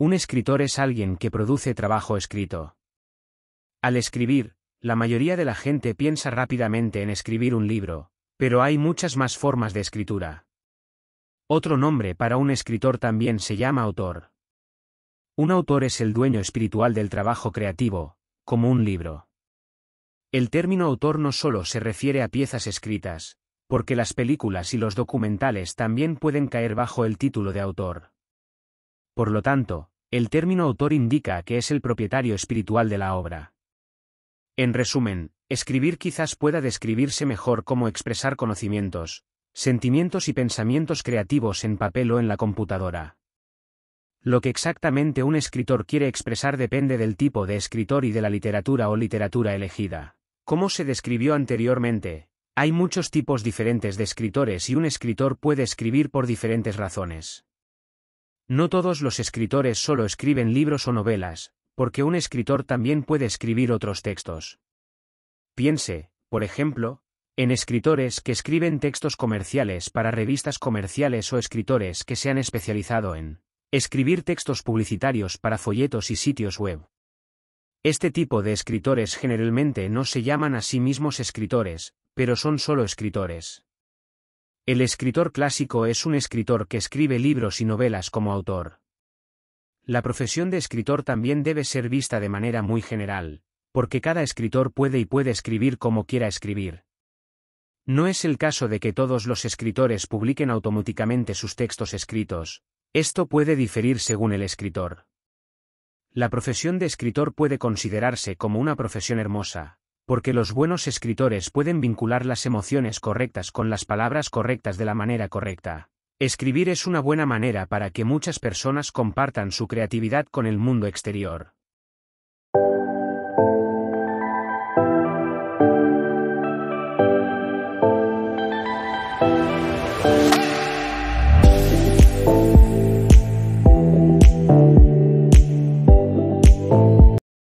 Un escritor es alguien que produce trabajo escrito. Al escribir, la mayoría de la gente piensa rápidamente en escribir un libro, pero hay muchas más formas de escritura. Otro nombre para un escritor también se llama autor. Un autor es el dueño espiritual del trabajo creativo, como un libro. El término autor no solo se refiere a piezas escritas, porque las películas y los documentales también pueden caer bajo el título de autor. Por lo tanto, el término autor indica que es el propietario espiritual de la obra. En resumen, escribir quizás pueda describirse mejor como expresar conocimientos, sentimientos y pensamientos creativos en papel o en la computadora. Lo que exactamente un escritor quiere expresar depende del tipo de escritor y de la literatura o literatura elegida. Como se describió anteriormente, hay muchos tipos diferentes de escritores y un escritor puede escribir por diferentes razones. No todos los escritores solo escriben libros o novelas, porque un escritor también puede escribir otros textos. Piense, por ejemplo, en escritores que escriben textos comerciales para revistas comerciales o escritores que se han especializado en escribir textos publicitarios para folletos y sitios web. Este tipo de escritores generalmente no se llaman a sí mismos escritores, pero son solo escritores. El escritor clásico es un escritor que escribe libros y novelas como autor. La profesión de escritor también debe ser vista de manera muy general, porque cada escritor puede y puede escribir como quiera escribir. No es el caso de que todos los escritores publiquen automáticamente sus textos escritos, esto puede diferir según el escritor. La profesión de escritor puede considerarse como una profesión hermosa, porque los buenos escritores pueden vincular las emociones correctas con las palabras correctas de la manera correcta. Escribir es una buena manera para que muchas personas compartan su creatividad con el mundo exterior.